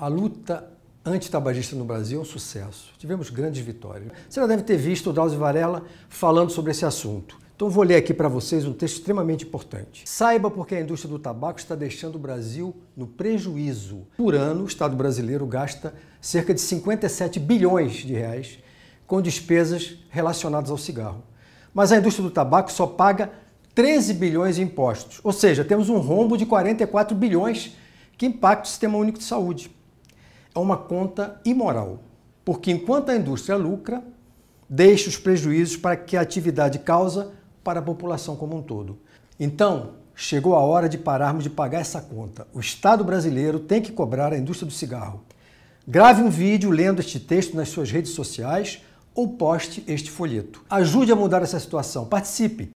A luta antitabagista no Brasil é um sucesso. Tivemos grandes vitórias. Você já deve ter visto o Drauzio Varela falando sobre esse assunto. Então vou ler aqui para vocês um texto extremamente importante. Saiba porque a indústria do tabaco está deixando o Brasil no prejuízo. Por ano, o Estado brasileiro gasta cerca de 57 bilhões de reais com despesas relacionadas ao cigarro. Mas a indústria do tabaco só paga 13 bilhões em impostos. Ou seja, temos um rombo de 44 bilhões que impacta o Sistema Único de Saúde a uma conta imoral, porque enquanto a indústria lucra, deixa os prejuízos para que a atividade causa para a população como um todo. Então, chegou a hora de pararmos de pagar essa conta. O Estado brasileiro tem que cobrar a indústria do cigarro. Grave um vídeo lendo este texto nas suas redes sociais ou poste este folheto. Ajude a mudar essa situação. Participe!